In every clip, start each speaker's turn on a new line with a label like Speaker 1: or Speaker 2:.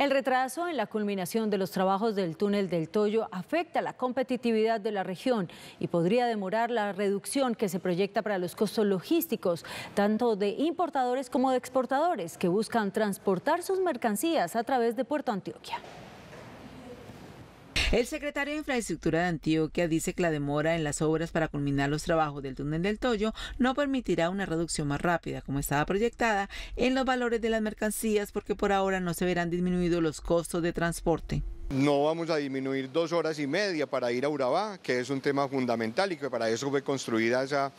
Speaker 1: El retraso en la culminación de los trabajos del túnel del Toyo afecta la competitividad de la región y podría demorar la reducción que se proyecta para los costos logísticos, tanto de importadores como de exportadores que buscan transportar sus mercancías a través de Puerto Antioquia.
Speaker 2: El secretario de Infraestructura de Antioquia dice que la demora en las obras para culminar los trabajos del túnel del Toyo no permitirá una reducción más rápida, como estaba proyectada, en los valores de las mercancías porque por ahora no se verán disminuidos los costos de transporte.
Speaker 3: No vamos a disminuir dos horas y media para ir a Urabá, que es un tema fundamental y que para eso fue construida esa,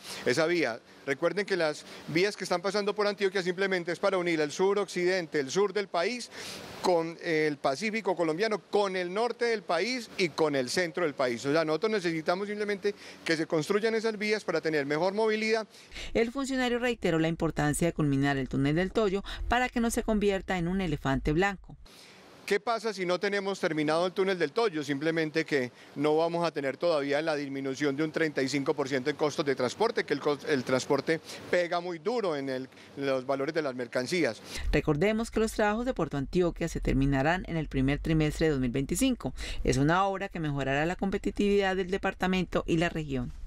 Speaker 3: vía. Recuerden que las vías que están pasando por Antioquia simplemente es para unir el sur occidente, el sur del país, con el Pacífico colombiano, con el norte del país y con el centro del país. O sea, nosotros necesitamos simplemente que se construyan esas vías para tener mejor movilidad.
Speaker 2: El funcionario reiteró la importancia de culminar el túnel del Toyo para que no se convierta en un elefante blanco.
Speaker 3: ¿Qué pasa si no tenemos terminado el túnel del Toyo? Simplemente que no vamos a tener todavía la disminución de un 35% en costos de transporte, que el, transporte pega muy duro en los valores de las mercancías.
Speaker 2: Recordemos que los trabajos de Puerto Antioquia se terminarán en el primer trimestre de 2025. Es una obra que mejorará la competitividad del departamento y la región.